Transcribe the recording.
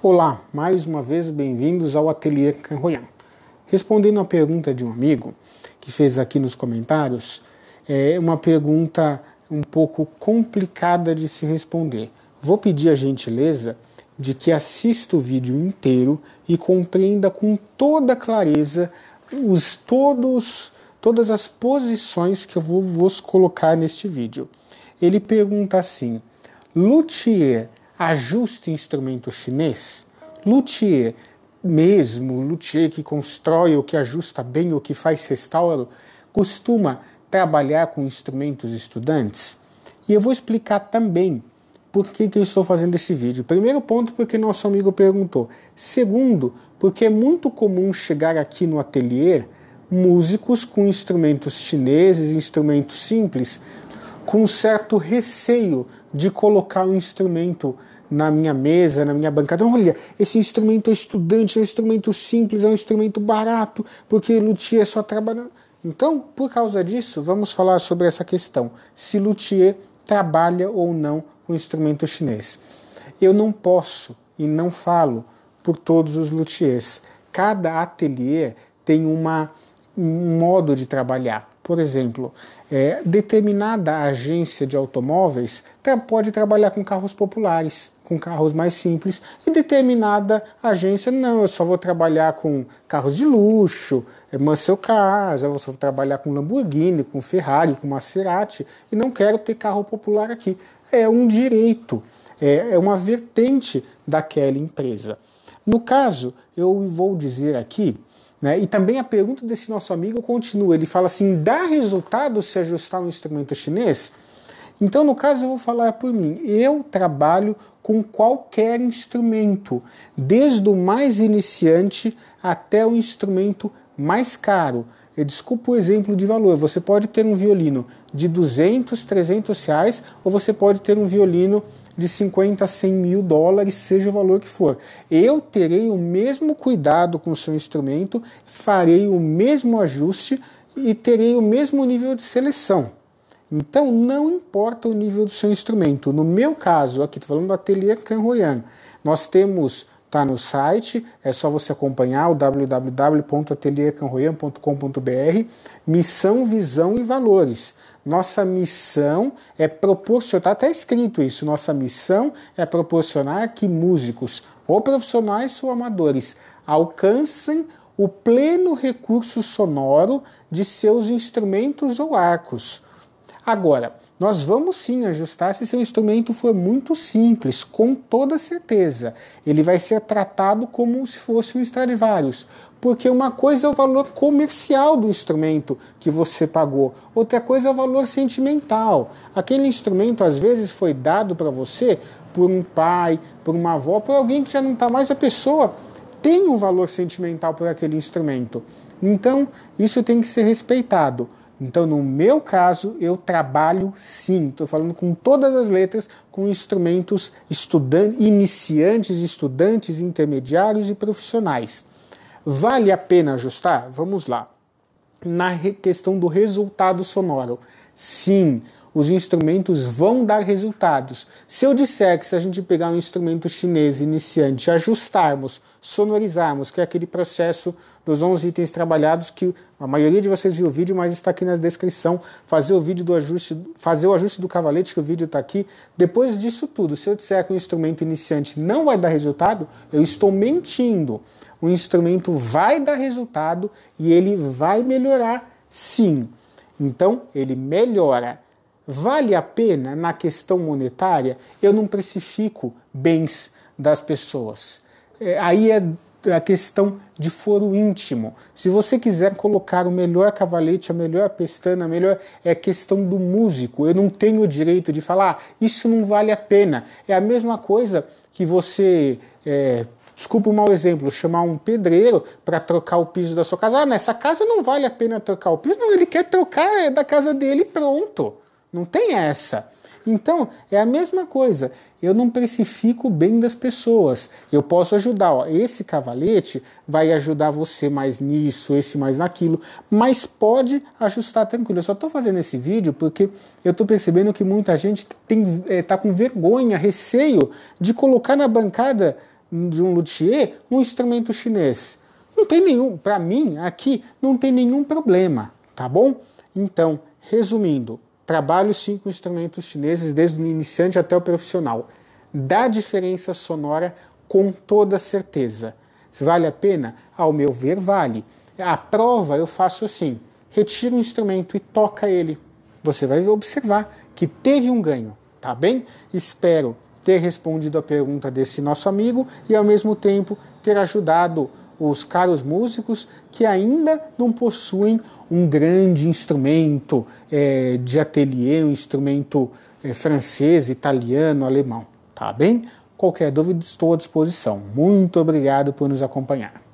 Olá, mais uma vez bem-vindos ao Ateliê Canroyan. Respondendo à pergunta de um amigo que fez aqui nos comentários, é uma pergunta um pouco complicada de se responder. Vou pedir a gentileza de que assista o vídeo inteiro e compreenda com toda clareza os todos todas as posições que eu vou vos colocar neste vídeo. Ele pergunta assim: luthier ajuste instrumento chinês, luthier, mesmo luthier que constrói o que ajusta bem, o que faz restauro, costuma trabalhar com instrumentos estudantes. E eu vou explicar também por que, que eu estou fazendo esse vídeo. Primeiro ponto, porque nosso amigo perguntou. Segundo, porque é muito comum chegar aqui no ateliê músicos com instrumentos chineses, instrumentos simples, com certo receio de colocar um instrumento na minha mesa, na minha bancada. Olha, esse instrumento é estudante, é um instrumento simples, é um instrumento barato, porque luthier só trabalha. Então, por causa disso, vamos falar sobre essa questão: se luthier trabalha ou não com instrumento chinês. Eu não posso e não falo por todos os luthiers. Cada ateliê tem uma modo de trabalhar. Por exemplo, é, determinada agência de automóveis tra pode trabalhar com carros populares, com carros mais simples, e determinada agência, não, eu só vou trabalhar com carros de luxo, é muscle cars, eu só vou trabalhar com Lamborghini, com Ferrari, com Maserati, e não quero ter carro popular aqui. É um direito, é, é uma vertente daquela empresa. No caso, eu vou dizer aqui né? E também a pergunta desse nosso amigo continua. Ele fala assim: dá resultado se ajustar um instrumento chinês? Então, no caso, eu vou falar por mim. Eu trabalho com qualquer instrumento, desde o mais iniciante até o instrumento mais caro. Eu desculpa o exemplo de valor. Você pode ter um violino de 200, 300 reais, ou você pode ter um violino de 50 a 100 mil dólares, seja o valor que for. Eu terei o mesmo cuidado com o seu instrumento, farei o mesmo ajuste e terei o mesmo nível de seleção. Então, não importa o nível do seu instrumento. No meu caso, aqui estou falando do Atelier Canroiano, nós temos está no site, é só você acompanhar o www.ateliercanroyan.com.br. Missão, visão e valores. Nossa missão é proporcionar, está até escrito isso, nossa missão é proporcionar que músicos, ou profissionais ou amadores, alcancem o pleno recurso sonoro de seus instrumentos ou arcos. Agora, nós vamos sim ajustar se seu instrumento for muito simples, com toda certeza. Ele vai ser tratado como se fosse um Stradivarius, porque uma coisa é o valor comercial do instrumento que você pagou, outra coisa é o valor sentimental. Aquele instrumento às vezes foi dado para você por um pai, por uma avó, por alguém que já não está mais a pessoa tem um valor sentimental por aquele instrumento. Então, isso tem que ser respeitado. Então, no meu caso, eu trabalho sim, estou falando com todas as letras, com instrumentos estudan iniciantes, estudantes, intermediários e profissionais. Vale a pena ajustar? Vamos lá. Na questão do resultado sonoro, sim, os instrumentos vão dar resultados. Se eu disser que se a gente pegar um instrumento chinês iniciante, ajustarmos, sonorizarmos, que é aquele processo dos 11 itens trabalhados que a maioria de vocês viu o vídeo, mas está aqui na descrição, fazer o vídeo do ajuste, fazer o ajuste do cavalete que o vídeo está aqui. Depois disso tudo, se eu disser que o um instrumento iniciante não vai dar resultado, eu estou mentindo. O instrumento vai dar resultado e ele vai melhorar, sim. Então, ele melhora. Vale a pena, na questão monetária, eu não precifico bens das pessoas. É, aí é a questão de foro íntimo. Se você quiser colocar o melhor cavalete, a melhor pestana, a melhor é questão do músico. Eu não tenho o direito de falar, ah, isso não vale a pena. É a mesma coisa que você é, desculpa o um mau exemplo, chamar um pedreiro para trocar o piso da sua casa. Ah, nessa casa não vale a pena trocar o piso. Não, ele quer trocar é da casa dele pronto. Não tem essa. Então, é a mesma coisa. Eu não precifico o bem das pessoas. Eu posso ajudar. Ó, esse cavalete vai ajudar você mais nisso, esse mais naquilo, mas pode ajustar tranquilo. Eu só estou fazendo esse vídeo porque eu estou percebendo que muita gente está é, tá com vergonha, receio de colocar na bancada de um luthier um instrumento chinês. Não tem nenhum, para mim, aqui não tem nenhum problema, tá bom? Então, resumindo, Trabalho cinco instrumentos chineses, desde o iniciante até o profissional. Dá diferença sonora com toda certeza. Vale a pena? Ao meu ver, vale. A prova eu faço assim: retira o instrumento e toca ele. Você vai observar que teve um ganho, tá bem? Espero ter respondido a pergunta desse nosso amigo e ao mesmo tempo ter ajudado os caros músicos que ainda não possuem um grande instrumento é, de ateliê, um instrumento é, francês, italiano, alemão. Tá bem? Qualquer dúvida, estou à disposição. Muito obrigado por nos acompanhar.